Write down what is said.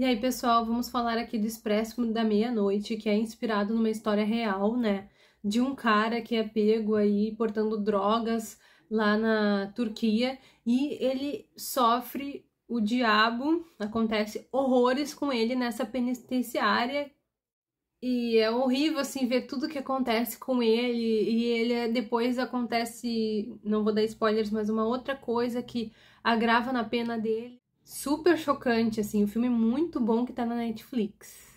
E aí, pessoal, vamos falar aqui do Expresso da Meia-Noite, que é inspirado numa história real, né? De um cara que é pego aí portando drogas lá na Turquia e ele sofre o diabo, acontece horrores com ele nessa penitenciária. E é horrível assim ver tudo que acontece com ele e ele é, depois acontece, não vou dar spoilers, mas uma outra coisa que agrava na pena dele super chocante, assim, um filme muito bom que tá na Netflix.